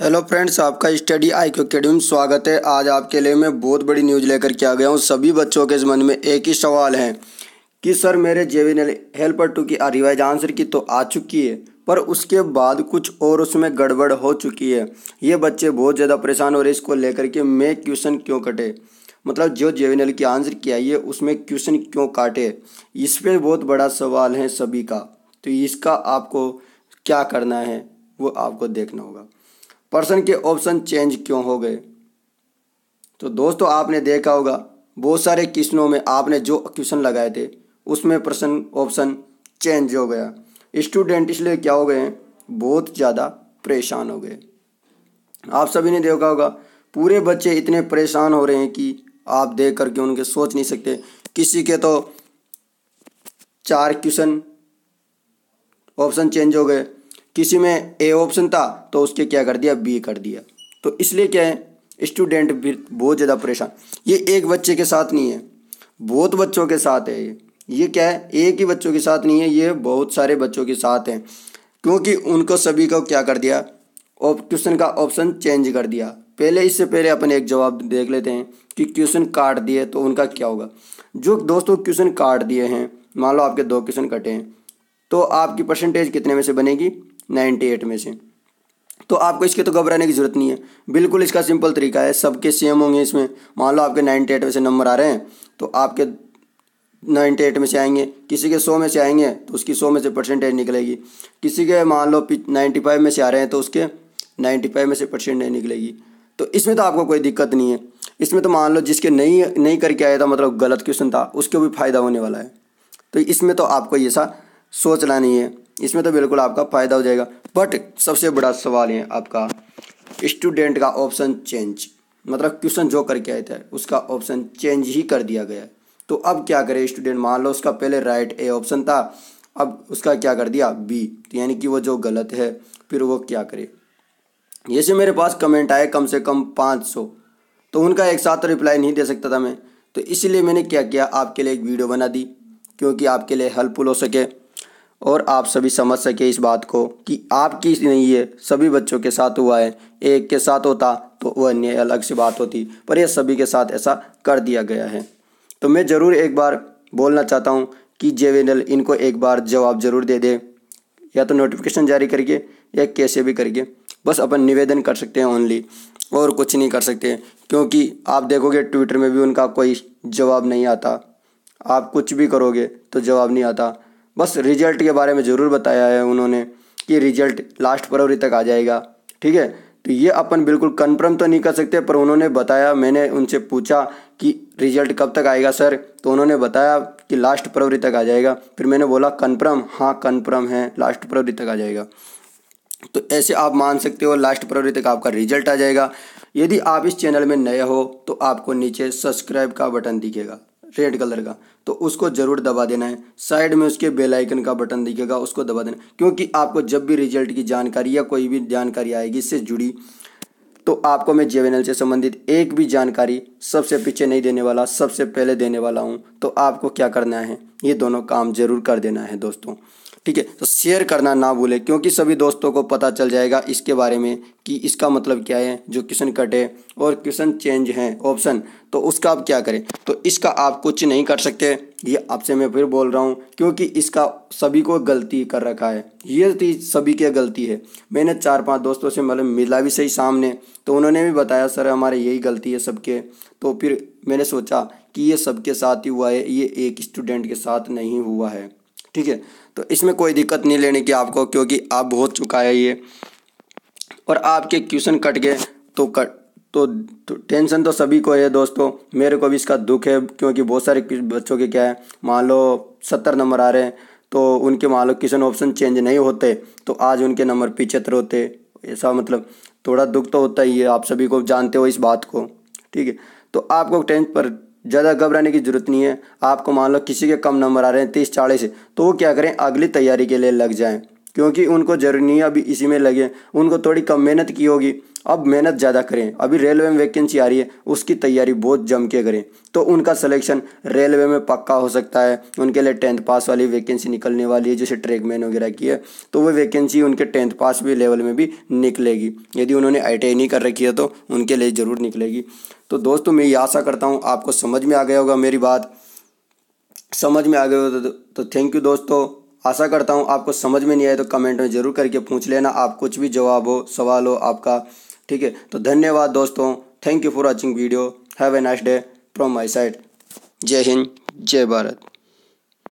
hello friends आपका study I Q academy स्वागत है आज आपके लिए मैं बहुत बड़ी न्यूज लेकर के आ गया हूँ सभी बच्चों के मन में एक ही सवाल है कि सर मेरे जेविनल हेल्पर टू की रिवाइज आंसर की तो आ चुकी है पर उसके बाद कुछ और उसमें गड़बड़ हो चुकी है ये बच्चे बहुत ज़्यादा परेशान हो रहे इसको लेकर के मैं क्वेश्चन क्यों कटे मतलब जो जेविनल की आंसर की आई है उसमें क्वेश्चन क्यों काटे इस पर बहुत बड़ा सवाल है सभी का तो इसका आपको क्या करना है वो आपको देखना होगा पर्सन के ऑप्शन चेंज क्यों हो गए तो दोस्तों आपने देखा होगा बहुत सारे क्वेश्चनों में आपने जो क्वेश्चन लगाए थे उसमें पर्सन ऑप्शन चेंज हो गया स्टूडेंट इसलिए क्या हो गए हैं बहुत ज़्यादा परेशान हो गए आप सभी ने देखा होगा पूरे बच्चे इतने परेशान हो रहे हैं कि आप देख करके उनके सोच नहीं सकते किसी के तो चार क्वेश्चन ऑप्शन चेंज हो गए किसी में ए ऑप्शन था तो उसके क्या कर दिया बी कर दिया तो इसलिए क्या है स्टूडेंट भी बहुत ज़्यादा परेशान ये एक बच्चे के साथ नहीं है बहुत बच्चों के साथ है ये ये क्या है एक ही बच्चों के साथ नहीं है ये बहुत सारे बच्चों के साथ हैं क्योंकि उनको सभी को क्या कर दिया क्वेश्चन का ऑप्शन चेंज कर दिया पहले इससे पहले अपन एक जवाब देख लेते हैं कि क्वेश्चन काट दिए तो उनका क्या होगा जो दोस्तों क्वेश्चन काट दिए हैं मान लो आपके दो क्वेश्चन कटे हैं तो आपकी परसेंटेज कितने में से बनेगी नाइन्टी एट में से तो आपको इसके तो घबराने की ज़रूरत नहीं है बिल्कुल इसका सिंपल तरीका है सबके सेम होंगे इसमें मान लो आपके नाइन्टी एट में से नंबर आ रहे हैं तो आपके नाइन्टी एट में से आएंगे किसी के सौ में से आएंगे तो उसकी सौ में से परसेंटेज निकलेगी किसी के मान लो नाइन्टी फाइव में से आ रहे हैं तो उसके नाइन्टी फाइव में से परसेंटेज निकलेगी तो इसमें तो आपको कोई दिक्कत नहीं है इसमें तो मान लो जिसके नहीं नहीं करके आया था मतलब गलत क्वेश्चन था उसके भी फ़ायदा होने वाला है तो इसमें तो आपको ये सा सोचना नहीं है इसमें तो बिल्कुल आपका फ़ायदा हो जाएगा बट सबसे बड़ा सवाल है आपका स्टूडेंट का ऑप्शन चेंज मतलब क्वेश्चन जो करके आए थे उसका ऑप्शन चेंज ही कर दिया गया तो अब क्या करे स्टूडेंट मान लो उसका पहले राइट ए ऑप्शन था अब उसका क्या कर दिया बी तो यानी कि वो जो गलत है फिर वो क्या करे जैसे मेरे पास कमेंट आए कम से कम पाँच सौ तो उनका एक साथ रिप्लाई नहीं दे सकता था मैं तो इसलिए मैंने क्या किया आपके लिए एक वीडियो बना दी क्योंकि आपके लिए हेल्पफुल हो सके और आप सभी समझ सके इस बात को कि आपकी नहीं ये सभी बच्चों के साथ हुआ है एक के साथ होता तो वह अन्य अलग सी बात होती पर यह सभी के साथ ऐसा कर दिया गया है तो मैं ज़रूर एक बार बोलना चाहता हूँ कि जेवेनल इनको एक बार जवाब ज़रूर दे दे या तो नोटिफिकेशन जारी करिए या कैसे भी करिए बस अपन निवेदन कर सकते हैं ओनली और कुछ नहीं कर सकते क्योंकि आप देखोगे ट्विटर में भी उनका कोई जवाब नहीं आता आप कुछ भी करोगे तो जवाब नहीं आता बस रिजल्ट के बारे में ज़रूर बताया है उन्होंने कि रिजल्ट लास्ट फरवरी तक आ जाएगा ठीक है तो ये अपन बिल्कुल कन्फर्म तो नहीं कर सकते पर उन्होंने बताया मैंने उनसे पूछा कि रिजल्ट कब तक आएगा सर तो उन्होंने बताया कि लास्ट फरवरी तक आ जाएगा फिर मैंने बोला कन्फर्म हाँ कन्फर्म है लास्ट फरवरी तक आ जाएगा तो ऐसे आप मान सकते हो लास्ट फरवरी तक आपका रिजल्ट आ जाएगा यदि आप इस चैनल में नए हो तो आपको नीचे सब्सक्राइब का बटन दिखेगा रेड कलर का तो उसको ज़रूर दबा देना है साइड में उसके बेल आइकन का बटन दिखेगा उसको दबा देना क्योंकि आपको जब भी रिजल्ट की जानकारी या कोई भी जानकारी आएगी इससे जुड़ी तो आपको मैं जेवेनल से संबंधित एक भी जानकारी सबसे पीछे नहीं देने वाला सबसे पहले देने वाला हूँ तो आपको क्या करना है ये दोनों काम ज़रूर कर देना है दोस्तों ठीक है तो शेयर करना ना भूलें क्योंकि सभी दोस्तों को पता चल जाएगा इसके बारे में कि इसका मतलब क्या है जो क्वेश्चन कटे और क्वेश्चन चेंज है ऑप्शन तो उसका आप क्या करें तो इसका आप कुछ नहीं कर सकते ये आपसे मैं फिर बोल रहा हूँ क्योंकि इसका सभी को गलती कर रखा है ये चीज़ सभी की गलती है मैंने चार पांच दोस्तों से मतलब मिला भी सही सामने तो उन्होंने भी बताया सर हमारे यही गलती है सबके तो फिर मैंने सोचा कि ये सबके साथ ही हुआ है ये एक स्टूडेंट के साथ नहीं हुआ है ठीक है तो इसमें कोई दिक्कत नहीं लेने की आपको क्योंकि आप हो चुका है ये और आपके क्वेश्चन कट गए तो कट तो, तो टेंशन तो सभी को है दोस्तों मेरे को भी इसका दुख है क्योंकि बहुत सारे बच्चों के क्या है मान लो सत्तर नंबर आ रहे हैं तो उनके मान लो क्वेश्चन ऑप्शन चेंज नहीं होते तो आज उनके नंबर पिछहत्तर होते ऐसा मतलब थोड़ा दुख तो होता ही है आप सभी को जानते हो इस बात को ठीक है तो आपको टेंथ पर ज़्यादा घबराने की ज़रूरत नहीं है आपको मान लो किसी के कम नंबर आ रहे हैं तीस चालीस तो वो क्या करें अगली तैयारी के लिए लग जाएँ क्योंकि उनको जर्नी अभी इसी में लगे उनको थोड़ी कम मेहनत की होगी अब मेहनत ज़्यादा करें अभी रेलवे में वैकेंसी आ रही है उसकी तैयारी बहुत जम के करें तो उनका सिलेक्शन रेलवे में पक्का हो सकता है उनके लिए टेंथ पास वाली वैकेंसी निकलने वाली है जैसे ट्रैकमैन वगैरह की है तो वो वैकेंसी उनके टेंथ पास भी लेवल में भी निकलेगी यदि उन्होंने आई नहीं कर रखी है तो उनके लिए ज़रूर निकलेगी तो दोस्तों मैं ये आशा करता हूँ आपको समझ में आ गया होगा मेरी बात समझ में आ गया हो तो थैंक तो, यू तो दोस्तों आशा करता हूँ आपको समझ में नहीं आए तो कमेंट में ज़रूर करके पूछ लेना आप कुछ भी जवाब हो सवाल हो आपका ठीक है तो धन्यवाद दोस्तों thank you for watching video have a nice day from my side जय हिंद जय भारत